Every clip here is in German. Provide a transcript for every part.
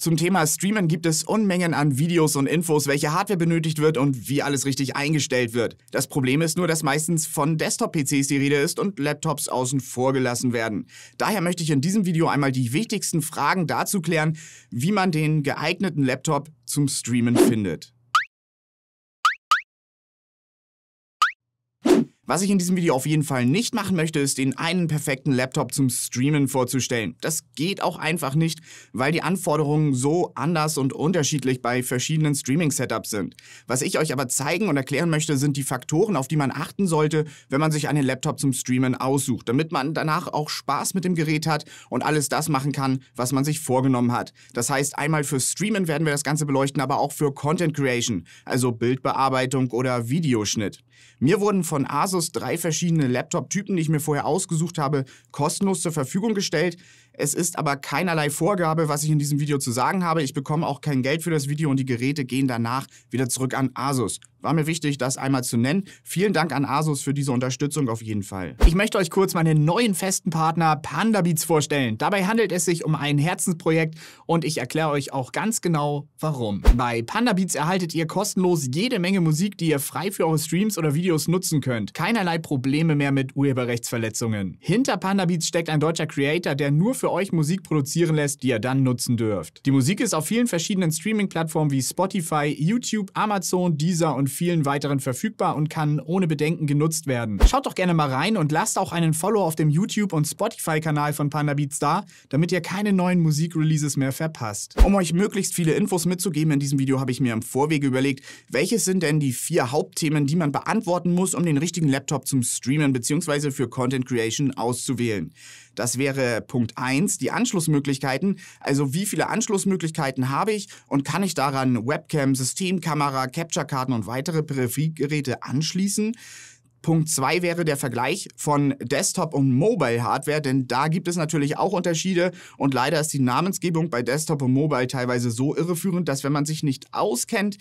Zum Thema Streamen gibt es Unmengen an Videos und Infos, welche Hardware benötigt wird und wie alles richtig eingestellt wird. Das Problem ist nur, dass meistens von Desktop-PCs die Rede ist und Laptops außen vor gelassen werden. Daher möchte ich in diesem Video einmal die wichtigsten Fragen dazu klären, wie man den geeigneten Laptop zum Streamen findet. Was ich in diesem Video auf jeden Fall nicht machen möchte, ist den einen perfekten Laptop zum Streamen vorzustellen. Das geht auch einfach nicht, weil die Anforderungen so anders und unterschiedlich bei verschiedenen Streaming-Setups sind. Was ich euch aber zeigen und erklären möchte, sind die Faktoren, auf die man achten sollte, wenn man sich einen Laptop zum Streamen aussucht, damit man danach auch Spaß mit dem Gerät hat und alles das machen kann, was man sich vorgenommen hat. Das heißt, einmal für Streamen werden wir das Ganze beleuchten, aber auch für Content Creation, also Bildbearbeitung oder Videoschnitt. Mir wurden von Asus drei verschiedene Laptop-Typen, die ich mir vorher ausgesucht habe, kostenlos zur Verfügung gestellt. Es ist aber keinerlei Vorgabe, was ich in diesem Video zu sagen habe. Ich bekomme auch kein Geld für das Video und die Geräte gehen danach wieder zurück an Asus. War mir wichtig, das einmal zu nennen. Vielen Dank an Asus für diese Unterstützung auf jeden Fall. Ich möchte euch kurz meinen neuen festen Partner PandaBeats vorstellen. Dabei handelt es sich um ein Herzensprojekt und ich erkläre euch auch ganz genau, warum. Bei PandaBeats erhaltet ihr kostenlos jede Menge Musik, die ihr frei für eure Streams oder Videos nutzen könnt. Keinerlei Probleme mehr mit Urheberrechtsverletzungen. Hinter PandaBeats steckt ein deutscher Creator, der nur für für euch Musik produzieren lässt, die ihr dann nutzen dürft. Die Musik ist auf vielen verschiedenen Streaming-Plattformen wie Spotify, YouTube, Amazon, Deezer und vielen weiteren verfügbar und kann ohne Bedenken genutzt werden. Schaut doch gerne mal rein und lasst auch einen Follow auf dem YouTube- und Spotify-Kanal von PandaBeats da, damit ihr keine neuen Musikreleases mehr verpasst. Um euch möglichst viele Infos mitzugeben in diesem Video habe ich mir im Vorwege überlegt, welches sind denn die vier Hauptthemen, die man beantworten muss, um den richtigen Laptop zum Streamen bzw. für Content Creation auszuwählen. Das wäre Punkt 1, die Anschlussmöglichkeiten. Also wie viele Anschlussmöglichkeiten habe ich und kann ich daran Webcam, Systemkamera, Capture-Karten und weitere Peripheriegeräte anschließen? Punkt 2 wäre der Vergleich von Desktop und Mobile Hardware, denn da gibt es natürlich auch Unterschiede und leider ist die Namensgebung bei Desktop und Mobile teilweise so irreführend, dass wenn man sich nicht auskennt,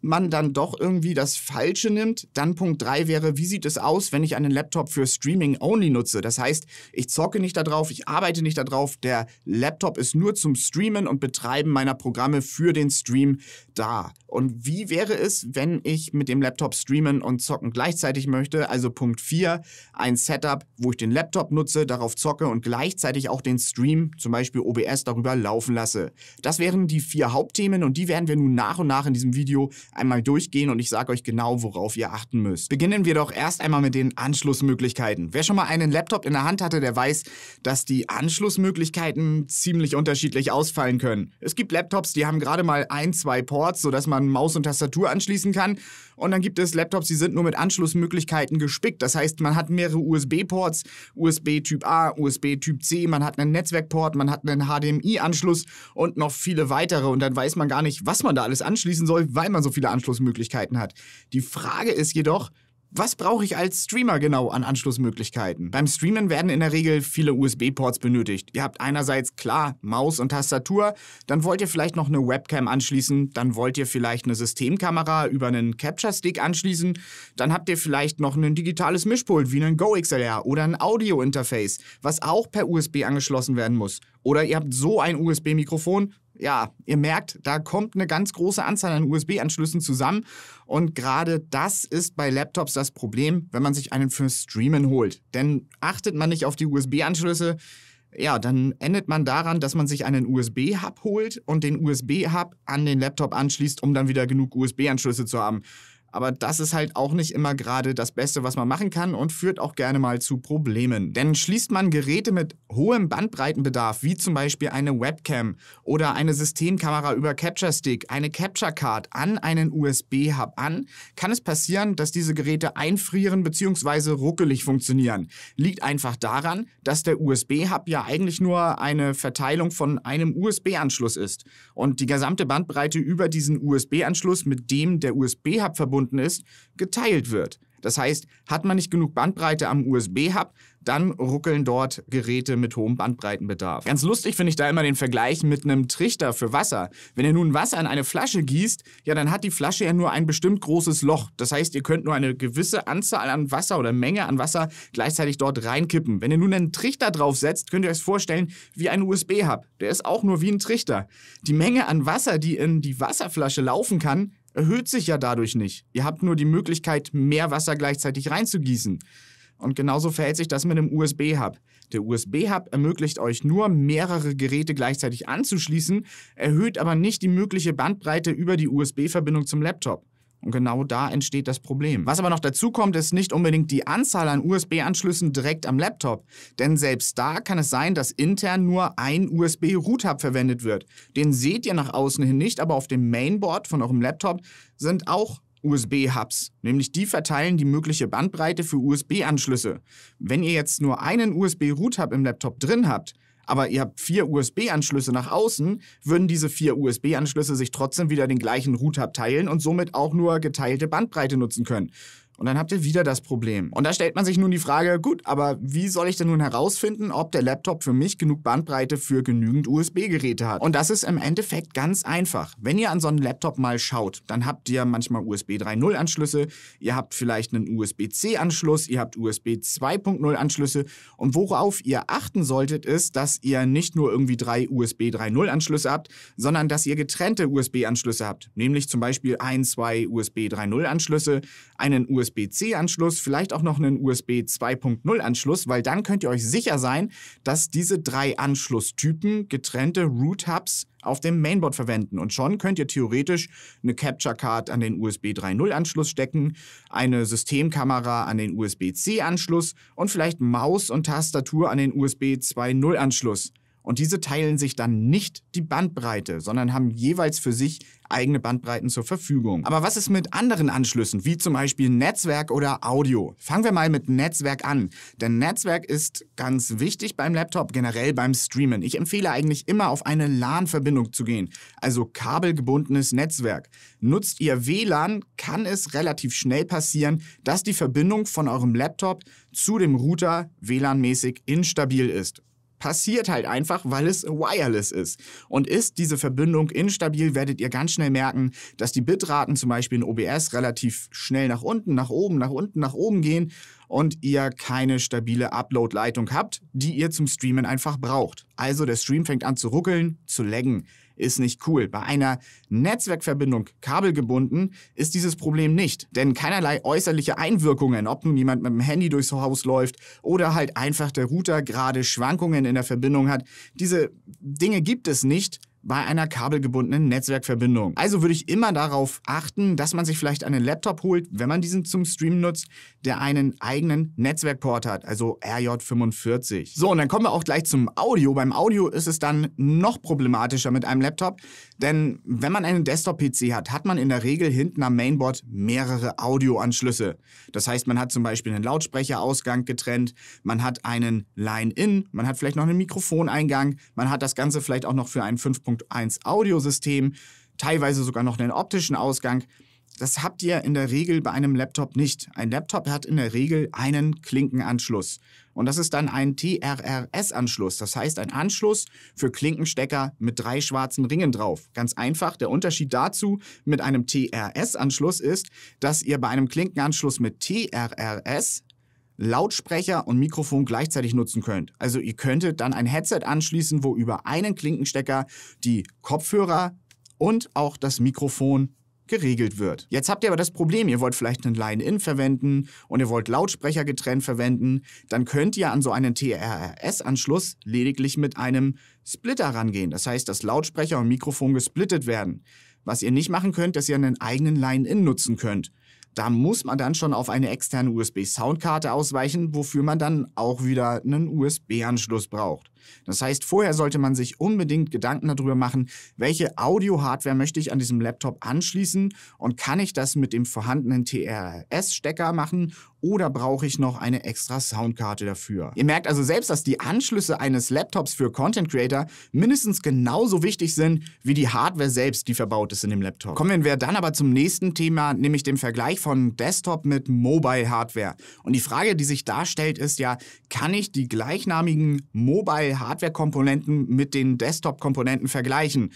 man dann doch irgendwie das Falsche nimmt. Dann Punkt 3 wäre, wie sieht es aus, wenn ich einen Laptop für Streaming only nutze? Das heißt, ich zocke nicht darauf, ich arbeite nicht darauf, der Laptop ist nur zum Streamen und Betreiben meiner Programme für den Stream da. Und wie wäre es, wenn ich mit dem Laptop streamen und zocken gleichzeitig möchte? Also Punkt 4, ein Setup, wo ich den Laptop nutze, darauf zocke und gleichzeitig auch den Stream, zum Beispiel OBS, darüber laufen lasse. Das wären die vier Hauptthemen und die werden wir nun nach und nach in diesem Video einmal durchgehen und ich sage euch genau, worauf ihr achten müsst. Beginnen wir doch erst einmal mit den Anschlussmöglichkeiten. Wer schon mal einen Laptop in der Hand hatte, der weiß, dass die Anschlussmöglichkeiten ziemlich unterschiedlich ausfallen können. Es gibt Laptops, die haben gerade mal ein, zwei Ports, sodass man Maus und Tastatur anschließen kann. Und dann gibt es Laptops, die sind nur mit Anschlussmöglichkeiten gespickt. Das heißt, man hat mehrere USB-Ports, USB Typ A, USB Typ C, man hat einen Netzwerkport, man hat einen HDMI-Anschluss und noch viele weitere. Und dann weiß man gar nicht, was man da alles anschließen soll, weil man so viele viele Anschlussmöglichkeiten hat. Die Frage ist jedoch, was brauche ich als Streamer genau an Anschlussmöglichkeiten? Beim Streamen werden in der Regel viele USB-Ports benötigt. Ihr habt einerseits klar Maus und Tastatur, dann wollt ihr vielleicht noch eine Webcam anschließen, dann wollt ihr vielleicht eine Systemkamera über einen Capture-Stick anschließen, dann habt ihr vielleicht noch ein digitales Mischpult wie einen GoXLR oder ein Audio-Interface, was auch per USB angeschlossen werden muss. Oder ihr habt so ein USB-Mikrofon, ja, ihr merkt, da kommt eine ganz große Anzahl an USB-Anschlüssen zusammen. Und gerade das ist bei Laptops das Problem, wenn man sich einen fürs Streamen holt. Denn achtet man nicht auf die USB-Anschlüsse, ja, dann endet man daran, dass man sich einen USB-Hub holt und den USB-Hub an den Laptop anschließt, um dann wieder genug USB-Anschlüsse zu haben. Aber das ist halt auch nicht immer gerade das Beste, was man machen kann und führt auch gerne mal zu Problemen. Denn schließt man Geräte mit hohem Bandbreitenbedarf, wie zum Beispiel eine Webcam oder eine Systemkamera über Capture Stick, eine Capture Card an einen USB-Hub an, kann es passieren, dass diese Geräte einfrieren bzw. ruckelig funktionieren. Liegt einfach daran, dass der USB-Hub ja eigentlich nur eine Verteilung von einem USB-Anschluss ist. Und die gesamte Bandbreite über diesen USB-Anschluss, mit dem der USB-Hub verbunden verbunden ist, geteilt wird. Das heißt, hat man nicht genug Bandbreite am USB-Hub, dann ruckeln dort Geräte mit hohem Bandbreitenbedarf. Ganz lustig finde ich da immer den Vergleich mit einem Trichter für Wasser. Wenn ihr nun Wasser in eine Flasche gießt, ja, dann hat die Flasche ja nur ein bestimmt großes Loch. Das heißt, ihr könnt nur eine gewisse Anzahl an Wasser oder Menge an Wasser gleichzeitig dort reinkippen. Wenn ihr nun einen Trichter draufsetzt, könnt ihr euch vorstellen wie ein USB-Hub. Der ist auch nur wie ein Trichter. Die Menge an Wasser, die in die Wasserflasche laufen kann, erhöht sich ja dadurch nicht. Ihr habt nur die Möglichkeit, mehr Wasser gleichzeitig reinzugießen. Und genauso verhält sich das mit dem USB-Hub. Der USB-Hub ermöglicht euch nur, mehrere Geräte gleichzeitig anzuschließen, erhöht aber nicht die mögliche Bandbreite über die USB-Verbindung zum Laptop. Und genau da entsteht das Problem. Was aber noch dazu kommt, ist nicht unbedingt die Anzahl an USB-Anschlüssen direkt am Laptop. Denn selbst da kann es sein, dass intern nur ein USB-Root-Hub verwendet wird. Den seht ihr nach außen hin nicht, aber auf dem Mainboard von eurem Laptop sind auch USB-Hubs, nämlich die verteilen die mögliche Bandbreite für USB-Anschlüsse. Wenn ihr jetzt nur einen USB-Root-Hub im Laptop drin habt, aber ihr habt vier USB-Anschlüsse nach außen, würden diese vier USB-Anschlüsse sich trotzdem wieder den gleichen Router teilen und somit auch nur geteilte Bandbreite nutzen können. Und dann habt ihr wieder das Problem. Und da stellt man sich nun die Frage, gut, aber wie soll ich denn nun herausfinden, ob der Laptop für mich genug Bandbreite für genügend USB-Geräte hat? Und das ist im Endeffekt ganz einfach. Wenn ihr an so einen Laptop mal schaut, dann habt ihr manchmal USB 3.0 Anschlüsse, ihr habt vielleicht einen USB-C Anschluss, ihr habt USB 2.0 Anschlüsse. Und worauf ihr achten solltet, ist, dass ihr nicht nur irgendwie drei USB 3.0 Anschlüsse habt, sondern dass ihr getrennte USB Anschlüsse habt. Nämlich zum Beispiel ein, zwei USB 3.0 Anschlüsse, einen USB USB-C-Anschluss, vielleicht auch noch einen USB 2.0-Anschluss, weil dann könnt ihr euch sicher sein, dass diese drei Anschlusstypen getrennte Root-Hubs auf dem Mainboard verwenden. Und schon könnt ihr theoretisch eine Capture Card an den USB 3.0-Anschluss stecken, eine Systemkamera an den USB-C-Anschluss und vielleicht Maus und Tastatur an den USB 2.0-Anschluss. Und diese teilen sich dann nicht die Bandbreite, sondern haben jeweils für sich eigene Bandbreiten zur Verfügung. Aber was ist mit anderen Anschlüssen, wie zum Beispiel Netzwerk oder Audio? Fangen wir mal mit Netzwerk an. Denn Netzwerk ist ganz wichtig beim Laptop, generell beim Streamen. Ich empfehle eigentlich immer auf eine LAN-Verbindung zu gehen, also kabelgebundenes Netzwerk. Nutzt ihr WLAN, kann es relativ schnell passieren, dass die Verbindung von eurem Laptop zu dem Router WLAN-mäßig instabil ist passiert halt einfach, weil es wireless ist. Und ist diese Verbindung instabil, werdet ihr ganz schnell merken, dass die Bitraten zum Beispiel in OBS relativ schnell nach unten, nach oben, nach unten, nach oben gehen und ihr keine stabile Upload-Leitung habt, die ihr zum Streamen einfach braucht. Also der Stream fängt an zu ruckeln, zu laggen ist nicht cool. Bei einer Netzwerkverbindung kabelgebunden ist dieses Problem nicht, denn keinerlei äußerliche Einwirkungen, ob nun jemand mit dem Handy durchs Haus läuft oder halt einfach der Router gerade Schwankungen in der Verbindung hat, diese Dinge gibt es nicht, bei einer kabelgebundenen Netzwerkverbindung. Also würde ich immer darauf achten, dass man sich vielleicht einen Laptop holt, wenn man diesen zum Streamen nutzt, der einen eigenen Netzwerkport hat, also RJ45. So, und dann kommen wir auch gleich zum Audio. Beim Audio ist es dann noch problematischer mit einem Laptop, denn wenn man einen Desktop-PC hat, hat man in der Regel hinten am Mainboard mehrere Audioanschlüsse. Das heißt, man hat zum Beispiel einen Lautsprecherausgang getrennt, man hat einen Line-In, man hat vielleicht noch einen Mikrofoneingang, man hat das Ganze vielleicht auch noch für einen 5. 3.1 Audiosystem, teilweise sogar noch einen optischen Ausgang. Das habt ihr in der Regel bei einem Laptop nicht. Ein Laptop hat in der Regel einen Klinkenanschluss. Und das ist dann ein TRRS-Anschluss. Das heißt, ein Anschluss für Klinkenstecker mit drei schwarzen Ringen drauf. Ganz einfach. Der Unterschied dazu mit einem TRS-Anschluss ist, dass ihr bei einem Klinkenanschluss mit TRRS Lautsprecher und Mikrofon gleichzeitig nutzen könnt. Also ihr könntet dann ein Headset anschließen, wo über einen Klinkenstecker die Kopfhörer und auch das Mikrofon geregelt wird. Jetzt habt ihr aber das Problem, ihr wollt vielleicht einen Line-In verwenden und ihr wollt Lautsprecher getrennt verwenden, dann könnt ihr an so einen trrs anschluss lediglich mit einem Splitter rangehen. Das heißt, dass Lautsprecher und Mikrofon gesplittet werden. Was ihr nicht machen könnt, dass ihr einen eigenen Line-In nutzen könnt. Da muss man dann schon auf eine externe USB-Soundkarte ausweichen, wofür man dann auch wieder einen USB-Anschluss braucht. Das heißt, vorher sollte man sich unbedingt Gedanken darüber machen, welche Audio-Hardware möchte ich an diesem Laptop anschließen und kann ich das mit dem vorhandenen TRS-Stecker machen oder brauche ich noch eine extra Soundkarte dafür? Ihr merkt also selbst, dass die Anschlüsse eines Laptops für Content Creator mindestens genauso wichtig sind wie die Hardware selbst, die verbaut ist in dem Laptop. Kommen wir dann aber zum nächsten Thema, nämlich dem Vergleich von Desktop mit Mobile Hardware. Und die Frage, die sich da stellt, ist ja, kann ich die gleichnamigen Mobile Hardware-Komponenten mit den Desktop-Komponenten vergleichen.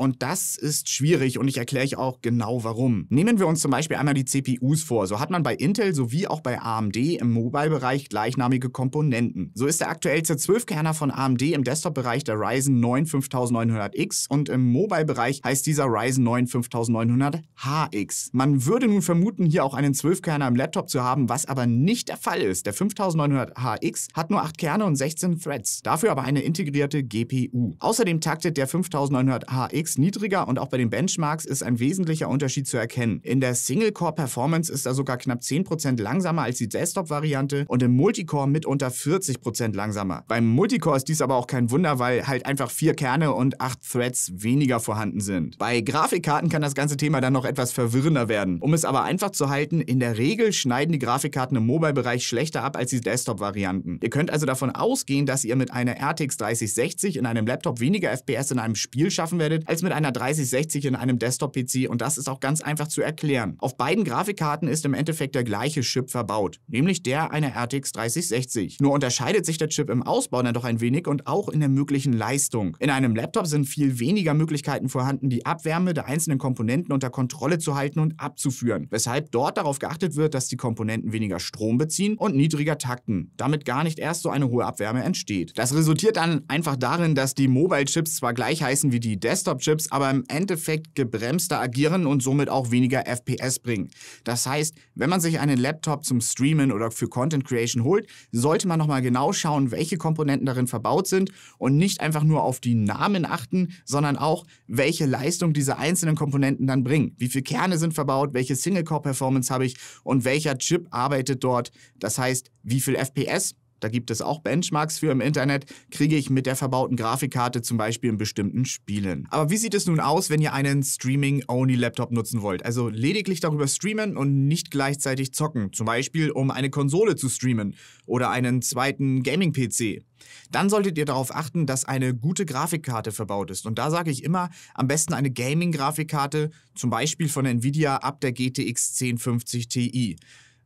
Und das ist schwierig und ich erkläre euch auch genau warum. Nehmen wir uns zum Beispiel einmal die CPUs vor. So hat man bei Intel sowie auch bei AMD im Mobile-Bereich gleichnamige Komponenten. So ist der aktuellste 12 kerner von AMD im Desktop-Bereich der Ryzen 9 5900X und im Mobile-Bereich heißt dieser Ryzen 9 5900HX. Man würde nun vermuten, hier auch einen 12-Kerner im Laptop zu haben, was aber nicht der Fall ist. Der 5900HX hat nur 8 Kerne und 16 Threads, dafür aber eine integrierte GPU. Außerdem taktet der 5900HX Index niedriger und auch bei den Benchmarks ist ein wesentlicher Unterschied zu erkennen. In der Single-Core-Performance ist er sogar knapp 10% langsamer als die Desktop-Variante und im Multicore mitunter 40% langsamer. Beim Multicore ist dies aber auch kein Wunder, weil halt einfach vier Kerne und acht Threads weniger vorhanden sind. Bei Grafikkarten kann das ganze Thema dann noch etwas verwirrender werden. Um es aber einfach zu halten, in der Regel schneiden die Grafikkarten im Mobile-Bereich schlechter ab als die Desktop-Varianten. Ihr könnt also davon ausgehen, dass ihr mit einer RTX 3060 in einem Laptop weniger FPS in einem Spiel schaffen werdet, als als mit einer 3060 in einem Desktop-PC und das ist auch ganz einfach zu erklären. Auf beiden Grafikkarten ist im Endeffekt der gleiche Chip verbaut, nämlich der einer RTX 3060. Nur unterscheidet sich der Chip im Ausbau dann doch ein wenig und auch in der möglichen Leistung. In einem Laptop sind viel weniger Möglichkeiten vorhanden, die Abwärme der einzelnen Komponenten unter Kontrolle zu halten und abzuführen, weshalb dort darauf geachtet wird, dass die Komponenten weniger Strom beziehen und niedriger takten, damit gar nicht erst so eine hohe Abwärme entsteht. Das resultiert dann einfach darin, dass die Mobile-Chips zwar gleich heißen wie die Desktop Desktop-Chips aber im Endeffekt gebremster agieren und somit auch weniger FPS bringen. Das heißt, wenn man sich einen Laptop zum Streamen oder für Content Creation holt, sollte man nochmal genau schauen, welche Komponenten darin verbaut sind und nicht einfach nur auf die Namen achten, sondern auch, welche Leistung diese einzelnen Komponenten dann bringen. Wie viele Kerne sind verbaut, welche Single-Core-Performance habe ich und welcher Chip arbeitet dort. Das heißt, wie viel FPS da gibt es auch Benchmarks für im Internet, kriege ich mit der verbauten Grafikkarte zum Beispiel in bestimmten Spielen. Aber wie sieht es nun aus, wenn ihr einen Streaming-Only-Laptop nutzen wollt? Also lediglich darüber streamen und nicht gleichzeitig zocken, zum Beispiel um eine Konsole zu streamen oder einen zweiten Gaming-PC. Dann solltet ihr darauf achten, dass eine gute Grafikkarte verbaut ist. Und da sage ich immer, am besten eine Gaming-Grafikkarte, zum Beispiel von Nvidia ab der GTX 1050 Ti.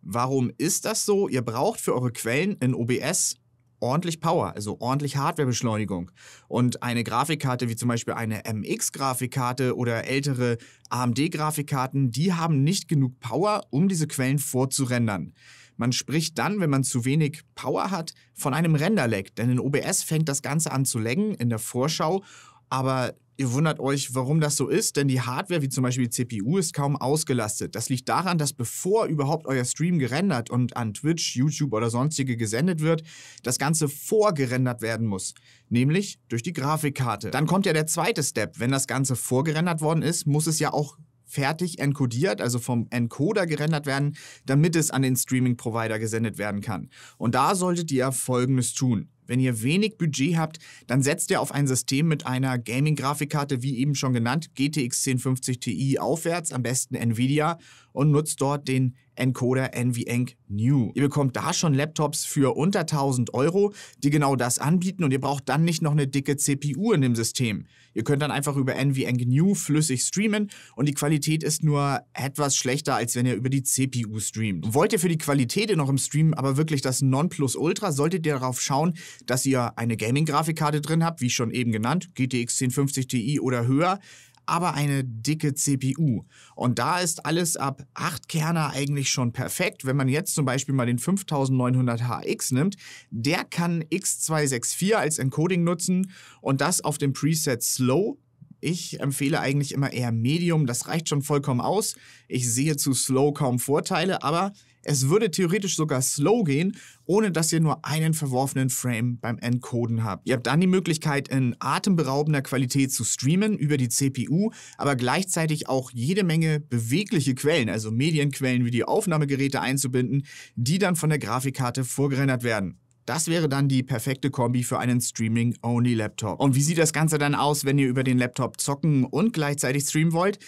Warum ist das so? Ihr braucht für eure Quellen in OBS ordentlich Power, also ordentlich Hardwarebeschleunigung. Und eine Grafikkarte wie zum Beispiel eine MX-Grafikkarte oder ältere AMD-Grafikkarten, die haben nicht genug Power, um diese Quellen vorzurendern. Man spricht dann, wenn man zu wenig Power hat, von einem Renderlag, denn in OBS fängt das Ganze an zu laggen in der Vorschau, aber Ihr wundert euch, warum das so ist, denn die Hardware, wie zum Beispiel die CPU, ist kaum ausgelastet. Das liegt daran, dass bevor überhaupt euer Stream gerendert und an Twitch, YouTube oder sonstige gesendet wird, das Ganze vorgerendert werden muss, nämlich durch die Grafikkarte. Dann kommt ja der zweite Step. Wenn das Ganze vorgerendert worden ist, muss es ja auch fertig encodiert, also vom Encoder gerendert werden, damit es an den Streaming-Provider gesendet werden kann. Und da solltet ihr Folgendes tun. Wenn ihr wenig Budget habt, dann setzt ihr auf ein System mit einer Gaming-Grafikkarte, wie eben schon genannt, GTX 1050 Ti aufwärts, am besten Nvidia, und nutzt dort den Encoder NVENC New. Ihr bekommt da schon Laptops für unter 1000 Euro, die genau das anbieten und ihr braucht dann nicht noch eine dicke CPU in dem System. Ihr könnt dann einfach über New flüssig streamen und die Qualität ist nur etwas schlechter, als wenn ihr über die CPU streamt. Wollt ihr für die Qualität noch im Stream aber wirklich das Nonplusultra, solltet ihr darauf schauen, dass ihr eine Gaming-Grafikkarte drin habt, wie schon eben genannt, GTX 1050 Ti oder höher, aber eine dicke CPU. Und da ist alles ab 8 Kerner eigentlich schon perfekt. Wenn man jetzt zum Beispiel mal den 5900HX nimmt, der kann X264 als Encoding nutzen und das auf dem Preset Slow ich empfehle eigentlich immer eher Medium, das reicht schon vollkommen aus. Ich sehe zu Slow kaum Vorteile, aber es würde theoretisch sogar slow gehen, ohne dass ihr nur einen verworfenen Frame beim Encoden habt. Ihr habt dann die Möglichkeit, in atemberaubender Qualität zu streamen über die CPU, aber gleichzeitig auch jede Menge bewegliche Quellen, also Medienquellen wie die Aufnahmegeräte einzubinden, die dann von der Grafikkarte vorgerendert werden. Das wäre dann die perfekte Kombi für einen Streaming-Only-Laptop. Und wie sieht das Ganze dann aus, wenn ihr über den Laptop zocken und gleichzeitig streamen wollt?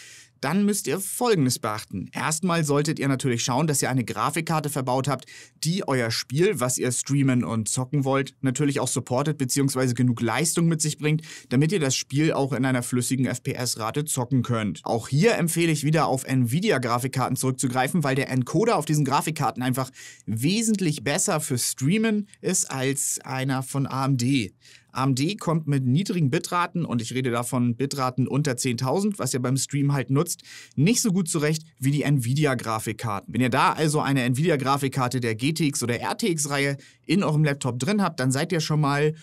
dann müsst ihr Folgendes beachten. Erstmal solltet ihr natürlich schauen, dass ihr eine Grafikkarte verbaut habt, die euer Spiel, was ihr streamen und zocken wollt, natürlich auch supportet bzw. genug Leistung mit sich bringt, damit ihr das Spiel auch in einer flüssigen FPS-Rate zocken könnt. Auch hier empfehle ich wieder auf Nvidia-Grafikkarten zurückzugreifen, weil der Encoder auf diesen Grafikkarten einfach wesentlich besser für Streamen ist als einer von AMD. AMD kommt mit niedrigen Bitraten, und ich rede davon Bitraten unter 10.000, was ihr beim Stream halt nutzt, nicht so gut zurecht wie die Nvidia-Grafikkarten. Wenn ihr da also eine Nvidia-Grafikkarte der GTX oder RTX-Reihe in eurem Laptop drin habt, dann seid ihr schon mal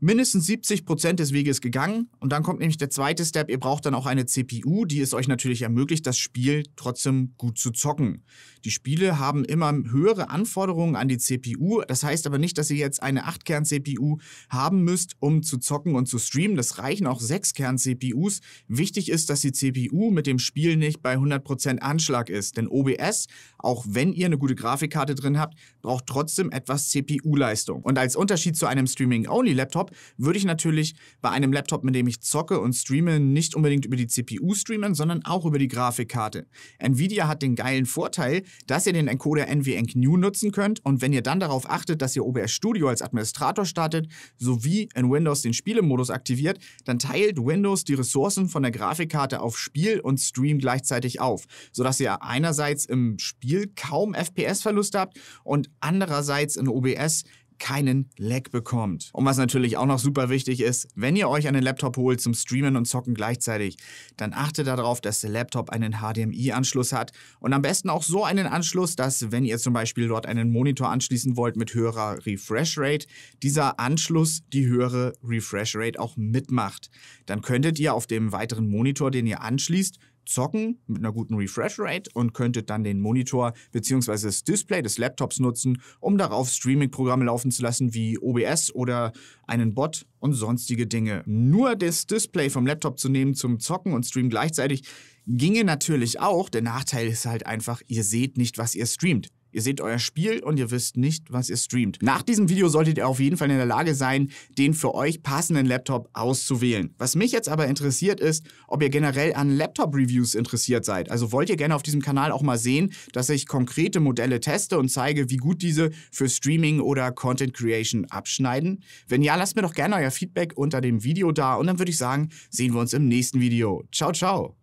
mindestens 70 des Weges gegangen. Und dann kommt nämlich der zweite Step. Ihr braucht dann auch eine CPU, die es euch natürlich ermöglicht, das Spiel trotzdem gut zu zocken. Die Spiele haben immer höhere Anforderungen an die CPU. Das heißt aber nicht, dass ihr jetzt eine 8-Kern-CPU haben müsst, um zu zocken und zu streamen. Das reichen auch 6-Kern-CPUs. Wichtig ist, dass die CPU mit dem Spiel nicht bei 100 Anschlag ist. Denn OBS, auch wenn ihr eine gute Grafikkarte drin habt, braucht trotzdem etwas CPU-Leistung. Und als Unterschied zu einem Streaming-Only-Laptop Laptop, würde ich natürlich bei einem Laptop, mit dem ich zocke und streame, nicht unbedingt über die CPU streamen, sondern auch über die Grafikkarte. Nvidia hat den geilen Vorteil, dass ihr den Encoder NVENC New nutzen könnt und wenn ihr dann darauf achtet, dass ihr OBS Studio als Administrator startet, sowie in Windows den Spielemodus aktiviert, dann teilt Windows die Ressourcen von der Grafikkarte auf Spiel und Stream gleichzeitig auf, sodass ihr einerseits im Spiel kaum FPS-Verluste habt und andererseits in OBS keinen Lag bekommt. Und was natürlich auch noch super wichtig ist, wenn ihr euch einen Laptop holt zum Streamen und Zocken gleichzeitig, dann achtet darauf, dass der Laptop einen HDMI-Anschluss hat und am besten auch so einen Anschluss, dass wenn ihr zum Beispiel dort einen Monitor anschließen wollt mit höherer Refresh Rate, dieser Anschluss die höhere Refresh Rate auch mitmacht. Dann könntet ihr auf dem weiteren Monitor, den ihr anschließt, zocken mit einer guten Refresh Rate und könntet dann den Monitor bzw. das Display des Laptops nutzen, um darauf Streaming-Programme laufen zu lassen wie OBS oder einen Bot und sonstige Dinge. Nur das Display vom Laptop zu nehmen zum Zocken und Streamen gleichzeitig ginge natürlich auch. Der Nachteil ist halt einfach, ihr seht nicht, was ihr streamt. Ihr seht euer Spiel und ihr wisst nicht, was ihr streamt. Nach diesem Video solltet ihr auf jeden Fall in der Lage sein, den für euch passenden Laptop auszuwählen. Was mich jetzt aber interessiert ist, ob ihr generell an Laptop-Reviews interessiert seid. Also wollt ihr gerne auf diesem Kanal auch mal sehen, dass ich konkrete Modelle teste und zeige, wie gut diese für Streaming oder Content Creation abschneiden? Wenn ja, lasst mir doch gerne euer Feedback unter dem Video da und dann würde ich sagen, sehen wir uns im nächsten Video. Ciao, ciao!